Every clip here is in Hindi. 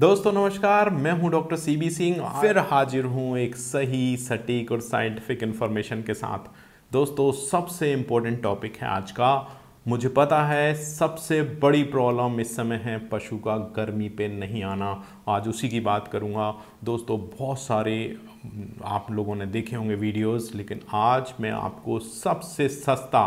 दोस्तों नमस्कार मैं हूं डॉक्टर सीबी सिंह हाँ। फिर हाजिर हूं एक सही सटीक और साइंटिफिक इन्फॉर्मेशन के साथ दोस्तों सबसे इम्पोर्टेंट टॉपिक है आज का मुझे पता है सबसे बड़ी प्रॉब्लम इस समय है पशु का गर्मी पे नहीं आना आज उसी की बात करूँगा दोस्तों बहुत सारे आप लोगों ने देखे होंगे वीडियोस लेकिन आज मैं आपको सबसे सस्ता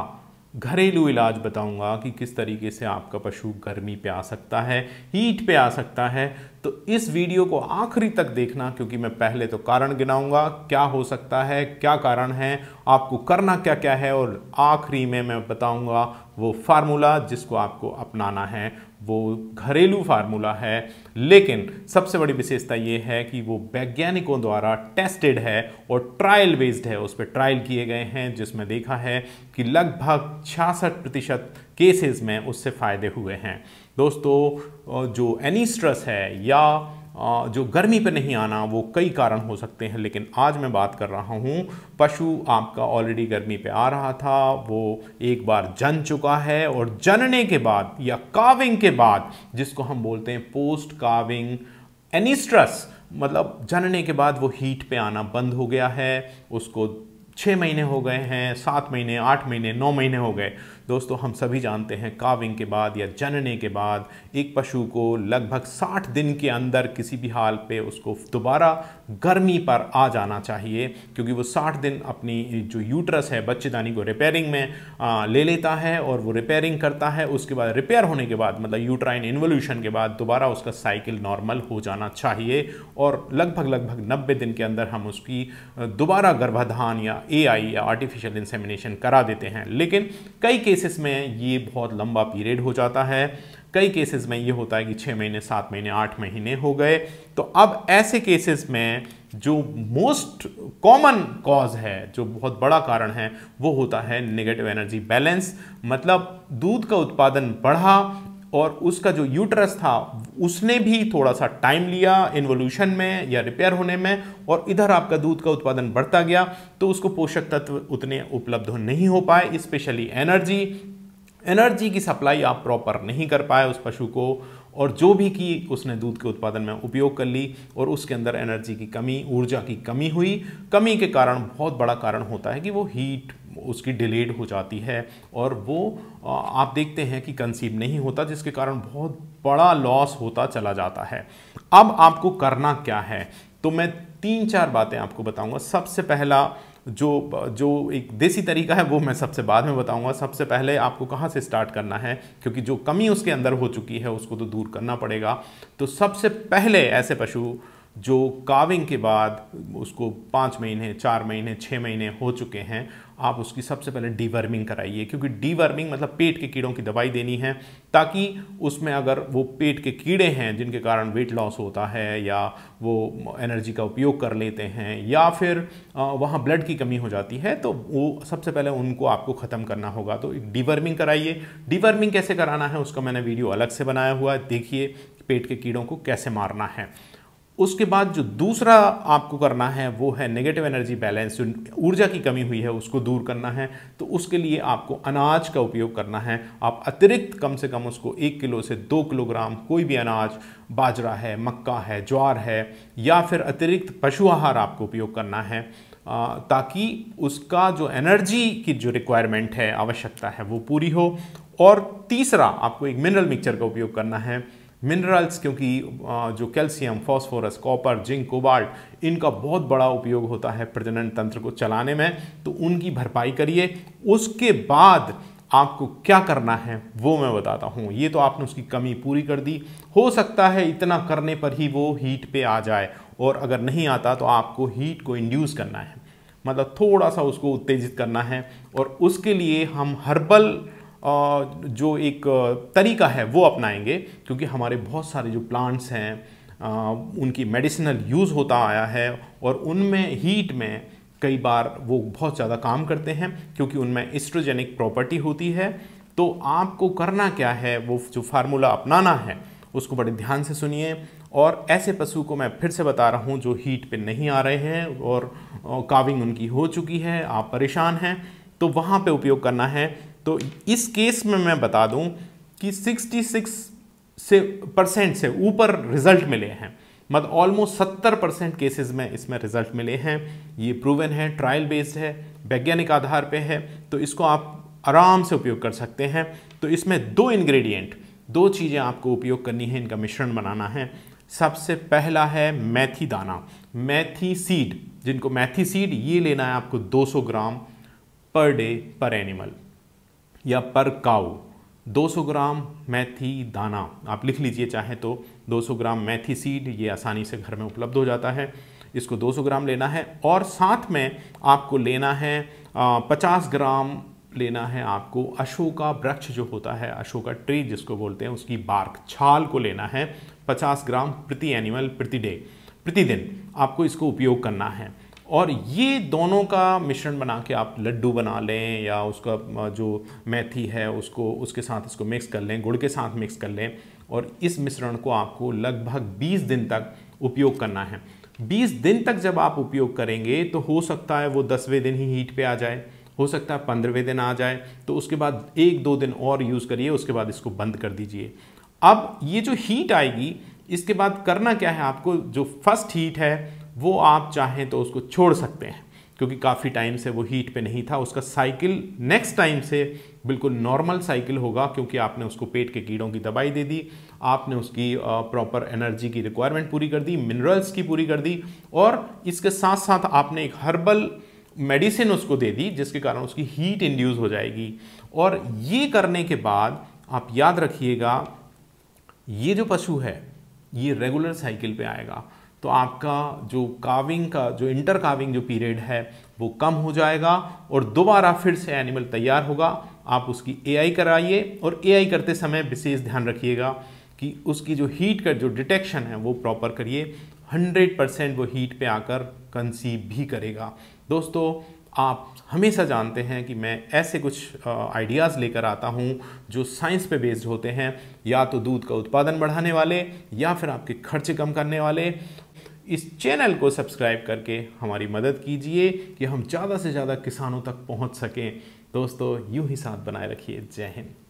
घरेलू इलाज बताऊंगा कि किस तरीके से आपका पशु गर्मी पे आ सकता है हीट पे आ सकता है तो इस वीडियो को आखिरी तक देखना क्योंकि मैं पहले तो कारण गिनाऊंगा क्या हो सकता है क्या कारण है आपको करना क्या क्या है और आखिरी में मैं बताऊंगा वो फार्मूला जिसको आपको अपनाना है वो घरेलू फार्मूला है लेकिन सबसे बड़ी विशेषता ये है कि वो वैज्ञानिकों द्वारा टेस्टेड है और ट्रायल बेस्ड है उस पर ट्रायल किए गए हैं जिसमें देखा है कि लगभग छियासठ प्रतिशत केसेस में उससे फ़ायदे हुए हैं दोस्तों जो एनीस्ट्रस है या जो गर्मी पर नहीं आना वो कई कारण हो सकते हैं लेकिन आज मैं बात कर रहा हूँ पशु आपका ऑलरेडी गर्मी पे आ रहा था वो एक बार जन चुका है और जनने के बाद या काविंग के बाद जिसको हम बोलते हैं पोस्ट काविंग स्ट्रेस मतलब जनने के बाद वो हीट पे आना बंद हो गया है उसको छः महीने हो गए हैं सात महीने आठ महीने नौ महीने हो गए दोस्तों हम सभी जानते हैं काविंग के बाद या जनने के बाद एक पशु को लगभग साठ दिन के अंदर किसी भी हाल पे उसको दोबारा गर्मी पर आ जाना चाहिए क्योंकि वो साठ दिन अपनी जो यूट्रस है बच्चेदानी को रिपेयरिंग में आ, ले लेता है और वो रिपेयरिंग करता है उसके बाद रिपेयर होने के बाद मतलब यूट्राइन इन्वोल्यूशन के बाद दोबारा उसका साइकिल नॉर्मल हो जाना चाहिए और लगभग लगभग नब्बे दिन के अंदर हम उसकी दोबारा गर्भाधान या एआई या आर्टिफिशियल इंसेमिनेशन करा देते हैं लेकिन कई केसेस में ये बहुत लंबा पीरियड हो जाता है कई केसेस में ये होता है कि छः महीने सात महीने आठ महीने हो गए तो अब ऐसे केसेस में जो मोस्ट कॉमन कॉज है जो बहुत बड़ा कारण है वो होता है नेगेटिव एनर्जी बैलेंस मतलब दूध का उत्पादन बढ़ा और उसका जो यूटरस था उसने भी थोड़ा सा टाइम लिया इन्वोल्यूशन में या रिपेयर होने में और इधर आपका दूध का उत्पादन बढ़ता गया तो उसको पोषक तत्व उतने उपलब्ध नहीं हो पाए स्पेशली एनर्जी एनर्जी की सप्लाई आप प्रॉपर नहीं कर पाए उस पशु को और जो भी की उसने दूध के उत्पादन में उपयोग कर ली और उसके अंदर एनर्जी की कमी ऊर्जा की कमी हुई कमी के कारण बहुत बड़ा कारण होता है कि वो हीट उसकी डिलेड हो जाती है और वो आप देखते हैं कि कंसीव नहीं होता जिसके कारण बहुत बड़ा लॉस होता चला जाता है अब आपको करना क्या है तो मैं तीन चार बातें आपको बताऊंगा सबसे पहला जो जो एक देसी तरीका है वो मैं सबसे बाद में बताऊंगा सबसे पहले आपको कहाँ से स्टार्ट करना है क्योंकि जो कमी उसके अंदर हो चुकी है उसको तो दूर करना पड़ेगा तो सबसे पहले ऐसे पशु जो काविंग के बाद उसको पाँच महीने चार महीने छः महीने हो चुके हैं आप उसकी सबसे पहले डीवर्मिंग कराइए क्योंकि डीवर्मिंग मतलब पेट के कीड़ों की दवाई देनी है ताकि उसमें अगर वो पेट के कीड़े हैं जिनके कारण वेट लॉस होता है या वो एनर्जी का उपयोग कर लेते हैं या फिर वहाँ ब्लड की कमी हो जाती है तो वो सबसे पहले उनको आपको ख़त्म करना होगा तो डीवर्मिंग कराइए डीवर्मिंग कैसे कराना है उसका मैंने वीडियो अलग से बनाया हुआ है देखिए पेट के कीड़ों को कैसे मारना है उसके बाद जो दूसरा आपको करना है वो है नेगेटिव एनर्जी बैलेंस जो ऊर्जा की कमी हुई है उसको दूर करना है तो उसके लिए आपको अनाज का उपयोग करना है आप अतिरिक्त कम से कम उसको एक किलो से दो किलोग्राम कोई भी अनाज बाजरा है मक्का है ज्वार है या फिर अतिरिक्त पशु आहार आपको उपयोग करना है ताकि उसका जो एनर्जी की जो रिक्वायरमेंट है आवश्यकता है वो पूरी हो और तीसरा आपको एक मिनरल मिक्सचर का उपयोग करना है मिनरल्स क्योंकि जो calcium phosphorus copper zinc cobalt इनका बहुत बड़ा उपयोग होता है प्रजनन तंत्र को चलाने में तो उनकी भरपाई करिए उसके बाद आपको क्या करना है वो मैं बताता हूँ ये तो आपने उसकी कमी पूरी कर दी हो सकता है इतना करने पर ही वो हीट पे आ जाए और अगर नहीं आता तो आपको हीट को इंड्यूस करना है मतलब थोड़ा सा उसको उत्तेजित करना है और उसके लिए हम हर्बल जो एक तरीका है वो अपनाएंगे क्योंकि हमारे बहुत सारे जो प्लांट्स हैं उनकी मेडिसिनल यूज़ होता आया है और उनमें हीट में कई बार वो बहुत ज़्यादा काम करते हैं क्योंकि उनमें इस्ट्रोजेनिक प्रॉपर्टी होती है तो आपको करना क्या है वो जो फार्मूला अपनाना है उसको बड़े ध्यान से सुनिए और ऐसे पशु को मैं फिर से बता रहा हूँ जो हीट पे नहीं आ रहे हैं और काविंग उनकी हो चुकी है आप परेशान हैं तो वहाँ पे उपयोग करना है तो इस केस में मैं बता दूं कि 66 से परसेंट से ऊपर रिजल्ट मिले हैं मतलब ऑलमोस्ट सत्तर परसेंट केसेज में इसमें रिजल्ट मिले हैं ये प्रूवन है ट्रायल बेस्ड है वैज्ञानिक आधार पे है तो इसको आप आराम से उपयोग कर सकते हैं तो इसमें दो इन्ग्रीडियंट दो चीज़ें आपको उपयोग करनी है इनका मिश्रण बनाना है सबसे पहला है मैथी दाना मैथी सीड जिनको मैथी सीड ये लेना है आपको 200 ग्राम पर डे पर एनिमल या पर काउ 200 ग्राम मेथी दाना आप लिख लीजिए चाहे तो 200 ग्राम मेथी सीड ये आसानी से घर में उपलब्ध हो जाता है इसको 200 ग्राम लेना है और साथ में आपको लेना है आ, 50 ग्राम लेना है आपको अशोका वृक्ष जो होता है अशोका ट्री जिसको बोलते हैं उसकी बार्क छाल को लेना है 50 ग्राम प्रति एनिमल प्रति डे प्रतिदिन आपको इसको उपयोग करना है और ये दोनों का मिश्रण बना के आप लड्डू बना लें या उसका जो मेथी है उसको उसके साथ इसको मिक्स कर लें गुड़ के साथ मिक्स कर लें और इस मिश्रण को आपको लगभग 20 दिन तक उपयोग करना है 20 दिन तक जब आप उपयोग करेंगे तो हो सकता है वो दसवें दिन ही हीट पे आ जाए हो सकता है पंद्रहवें दिन आ जाए तो उसके बाद एक दो दिन और यूज़ करिए उसके बाद इसको बंद कर दीजिए अब ये जो हीट आएगी इसके बाद करना क्या है आपको जो फर्स्ट हीट है वो आप चाहें तो उसको छोड़ सकते हैं क्योंकि काफ़ी टाइम से वो हीट पे नहीं था उसका साइकिल नेक्स्ट टाइम से बिल्कुल नॉर्मल साइकिल होगा क्योंकि आपने उसको पेट के कीड़ों की दवाई दे दी आपने उसकी प्रॉपर एनर्जी की रिक्वायरमेंट पूरी कर दी मिनरल्स की पूरी कर दी और इसके साथ साथ आपने एक हर्बल मेडिसिन उसको दे दी जिसके कारण उसकी हीट इंड्यूस हो जाएगी और ये करने के बाद आप याद रखिएगा ये जो पशु है ये रेगुलर साइकिल पे आएगा तो आपका जो काविंग का जो इंटर काविंग जो पीरियड है वो कम हो जाएगा और दोबारा फिर से एनिमल तैयार होगा आप उसकी एआई कराइए और एआई करते समय विशेष ध्यान रखिएगा कि उसकी जो हीट का जो डिटेक्शन है वो प्रॉपर करिए 100 परसेंट वो हीट पे आकर कंसीव भी करेगा दोस्तों आप हमेशा जानते हैं कि मैं ऐसे कुछ आइडियाज़ लेकर आता हूँ जो साइंस पे बेस्ड होते हैं या तो दूध का उत्पादन बढ़ाने वाले या फिर आपके खर्च कम करने वाले इस चैनल को सब्सक्राइब करके हमारी मदद कीजिए कि हम ज़्यादा से ज़्यादा किसानों तक पहुंच सकें दोस्तों यूं ही साथ बनाए रखिए जय हिंद